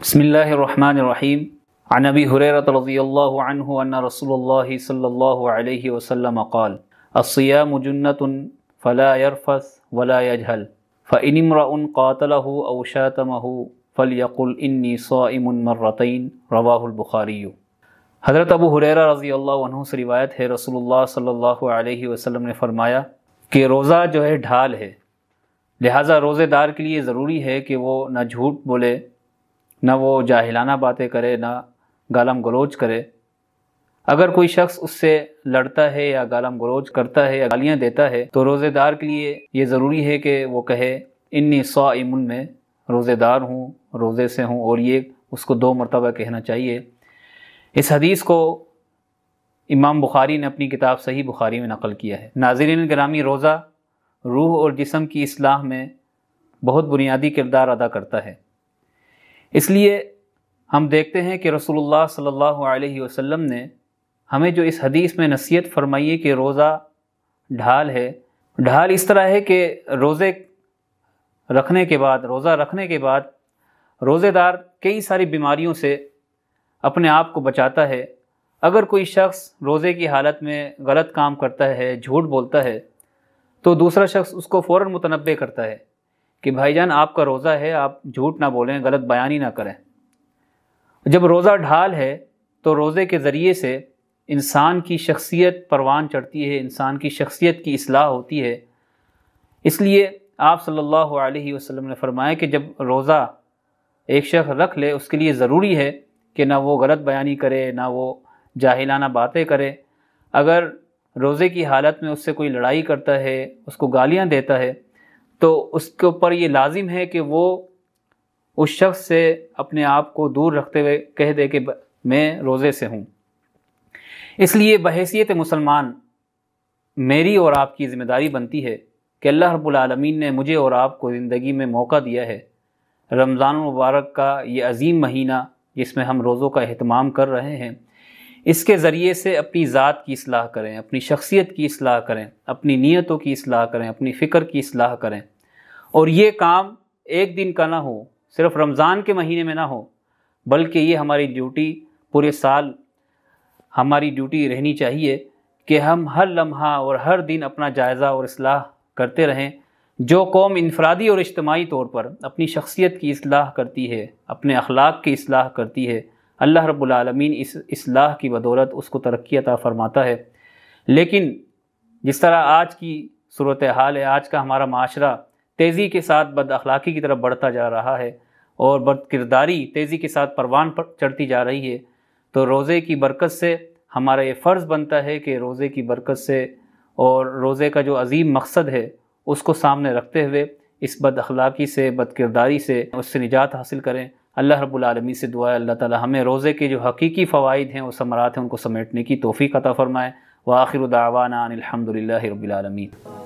بسم اللہ الرحمن الرحیم عن ابی حریرت رضی اللہ عنہ ان رسول اللہ صلی اللہ علیہ وسلم قال الصیام جنت فلا يرفث ولا فإن امرأ قاتله أو شاتمه فليقل انی صائم مرتين رواه البخاری حضرت ابو حریرہ رضی اللہ عنہ سے روایت ہے رسول اللہ صلی اللہ علیہ وسلم نے فرمایا کہ روزہ جو ہے ڈھال ہے لہٰذا روزہ دار کے لیے ضروری ہے کہ وہ نہ جھوٹ بولے نہ وہ جاہلانہ باتیں کرے نہ گالم گلوچ کرے اگر کوئی شخص اس سے لڑتا ہے یا گالم گلوچ کرتا ہے یا گالیاں دیتا ہے تو روزے دار کے لیے یہ ضروری ہے کہ وہ کہے انی سو امن میں روزے دار ہوں روزے سے ہوں اور یہ اس کو دو مرتبہ کہنا چاہیے اس حدیث کو امام بخاری نے اپنی کتاب صحیح بخاری میں نقل کیا ہے ناظرین گرامی روزہ روح اور جسم کی اصلاح میں بہت بنیادی کردار ادا کرتا ہے اس لیے ہم دیکھتے ہیں کہ رسول اللہ صلی اللہ علیہ وسلم نے ہمیں جو اس حدیث میں نصیحت فرمائیے کہ روزہ ڈھال ہے ڈھال اس طرح ہے کہ روزے رکھنے کے بعد روزہ رکھنے کے بعد روزے دار کئی ساری بیماریوں سے اپنے آپ کو بچاتا ہے اگر کوئی شخص روزے کی حالت میں غلط کام کرتا ہے جھوٹ بولتا ہے تو دوسرا شخص اس کو فوراً متنبع کرتا ہے کہ بھائی جان آپ کا روزہ ہے آپ جھوٹ نہ بولیں غلط بیانی نہ کریں جب روزہ ڈھال ہے تو روزے کے ذریعے سے انسان کی شخصیت پروان چڑھتی ہے انسان کی شخصیت کی اصلاح ہوتی ہے اس لیے آپ صلی اللہ علیہ وسلم نے فرمایا کہ جب روزہ ایک شخص رکھ لے اس کے لیے ضروری ہے کہ نہ وہ غلط بیانی کرے نہ وہ جاہلانہ باتیں کرے اگر روزے کی حالت میں اس سے کوئی لڑائی کرتا ہے اس کو گالیاں دیتا ہے تو اس کے اوپر یہ لازم ہے کہ وہ اس شخص سے اپنے آپ کو دور رکھتے ہوئے کہہ دے کہ میں روزے سے ہوں اس لیے بحیثیت مسلمان میری اور آپ کی ذمہ داری بنتی ہے کہ اللہ رب العالمین نے مجھے اور آپ کو زندگی میں موقع دیا ہے رمضان المبارک کا یہ عظیم مہینہ جس میں ہم روزوں کا اہتمام کر رہے ہیں اس کے ذریعے سے اپنی ذات کی اصلاح کریں اپنی شخصیت کی اصلاح کریں اپنی نیتوں کی اصلاح کریں اپنی فکر کی اصلاح کریں اور یہ کام ایک دن کا نہ ہو صرف رمضان کے مہینے میں نہ ہو بلکہ یہ ہماری ڈیوٹی پورے سال ہماری ڈیوٹی رہنی چاہیے کہ ہم ہر لمحہ اور ہر دن اپنا جائزہ اور اصلاح کرتے رہیں جو قوم انفرادی اور اجتماعی طور پر اپنی شخصیت کی اصلاح کرتی ہے اپنے اخلاق کی اصلاح کرتی ہے اللہ رب العالمین اس اصلاح کی بدولت اس کو ترقی عطا فرماتا ہے لیکن جس طرح آج کی صورت حال ہے آج کا ہمارا معاشرہ تیزی کے ساتھ بد اخلاقی کی طرف بڑھتا جا رہا ہے اور بد کرداری تیزی کے ساتھ پروان پر چڑھتی جا رہی ہے تو روزے کی برکت سے ہمارا یہ فرض بنتا ہے کہ روزے کی برکت سے اور روزے کا جو عظیم مقصد ہے اس کو سامنے رکھتے ہوئے اس بد اخلاقی سے بد کرداری سے اس سے نجات حاصل کریں اللہ رب العالمی سے دعا ہے اللہ تعالی ہمیں روزے کے جو حقیقی فوائد ہیں وہ ثمرات ہیں ان کو سمیٹنے کی توفیق عطا فرمائے وآخر دعوانا الحمد للہ رب العالمین